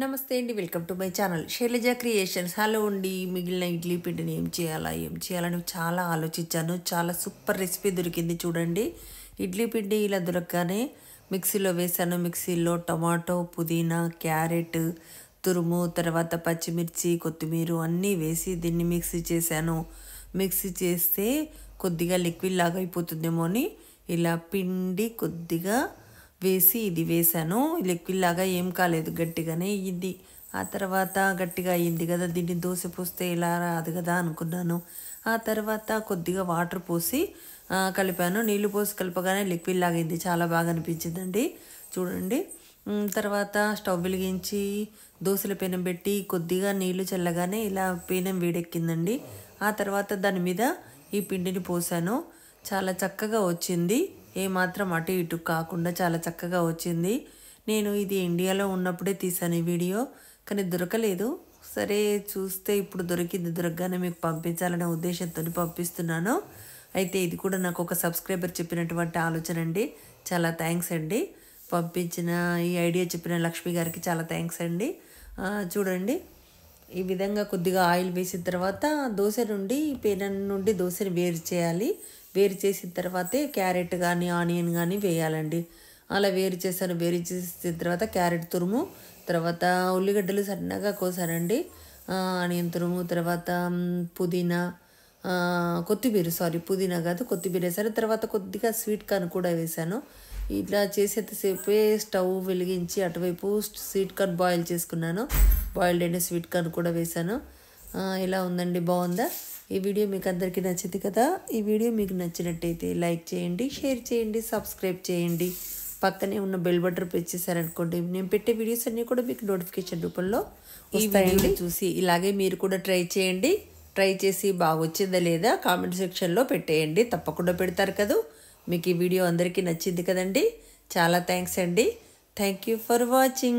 నమస్తే అండి welcome to my channel Shailaja creations hello అండి మిగిలిన ఇడ్లీ పిండిని ఏం చేయాలా ఏం చేయాలని చాలా ఆలోచించాను చాలా సూపర్ రెసిపీ దొరికింది చూడండి ఇడ్లీ పిండి ఇలా దొరకగానే మిక్సీలో వేసాను మిక్సీలో టమాటో పుదీనా క్యారెట్ తురుము తర్వాత పచ్చిమిర్చి కొత్తిమీర అన్నీ వేసి దీన్ని మిక్సీ చేశాను మిక్సీ చేస్తే కొద్దిగా లిక్విడ్ లాగా అయిపోతుందేమో అని ఇలా పిండి కొద్దిగా వేసి ఇది వేసాను లిక్విడ్ లాగా ఏం కాలేదు గట్టిగానే ఇది ఆ తర్వాత గట్టిగా అయ్యింది కదా దీన్ని దోశ పోస్తే ఇలా రాదు కదా అనుకున్నాను ఆ తర్వాత కొద్దిగా వాటర్ పోసి కలిపాను నీళ్లు పోసి కలపగానే లిక్విడ్ లాగింది చాలా బాగా అనిపించిందండి చూడండి తర్వాత స్టవ్ వెలిగించి దోశల పెనం పెట్టి కొద్దిగా నీళ్లు చల్లగానే ఇలా పెనం వేడెక్కిందండి ఆ తర్వాత దాని మీద ఈ పిండిని పోసాను చాలా చక్కగా వచ్చింది ఏమాత్రం అటు ఇటు కాకుండా చాలా చక్కగా వచ్చింది నేను ఇది ఇండియాలో ఉన్నప్పుడే తీసాను ఈ వీడియో కానీ దొరకలేదు సరే చూస్తే ఇప్పుడు దొరికింది దొరకగానే మీకు పంపించాలనే ఉద్దేశంతో పంపిస్తున్నాను అయితే ఇది కూడా నాకు ఒక సబ్స్క్రైబర్ చెప్పినటువంటి ఆలోచన అండి చాలా థ్యాంక్స్ అండి పంపించిన ఈ ఐడియా చెప్పిన లక్ష్మి గారికి చాలా థ్యాంక్స్ అండి చూడండి ఈ విధంగా కొద్దిగా ఆయిల్ వేసిన తర్వాత దోశ నుండి పేన నుండి దోశని వేరు చేయాలి వేరు చేసిన తర్వాతే క్యారెట్ కానీ ఆనియన్ కానీ వేయాలండి అలా వేరు చేశాను వేరు చేసిన తర్వాత క్యారెట్ తురుము తర్వాత ఉల్లిగడ్డలు సన్నగా కోసారండి ఆనియన్ తురుము తర్వాత పుదీనా కొత్తిమీర సారీ పుదీనా కాదు కొత్తిమీర వేసాను తర్వాత కొద్దిగా స్వీట్ కార్న్ కూడా వేశాను ఇట్లా చేసేంతసేపే స్టవ్ వెలిగించి అటువైపు స్వీట్ కార్న్ బాయిల్ చేసుకున్నాను బాయిల్డ్ అయిన స్వీట్ కార్న్ కూడా వేశాను ఇలా ఉందండి బాగుందా ఈ వీడియో మీకు అందరికీ నచ్చింది కదా ఈ వీడియో మీకు నచ్చినట్టయితే లైక్ చేయండి షేర్ చేయండి సబ్స్క్రైబ్ చేయండి పక్కనే ఉన్న బెల్ బటన్ పెంచేసారనుకోండి నేను పెట్టే వీడియోస్ అన్నీ కూడా మీకు నోటిఫికేషన్ రూపంలో ఈ చూసి ఇలాగే మీరు కూడా ట్రై చేయండి ట్రై చేసి బాగా వచ్చిందా లేదా కామెంట్ సెక్షన్లో పెట్టేయండి తప్పకుండా పెడతారు కదా మీకు ఈ వీడియో అందరికీ నచ్చింది కదండి చాలా థ్యాంక్స్ అండి థ్యాంక్ యూ ఫర్ వాచింగ్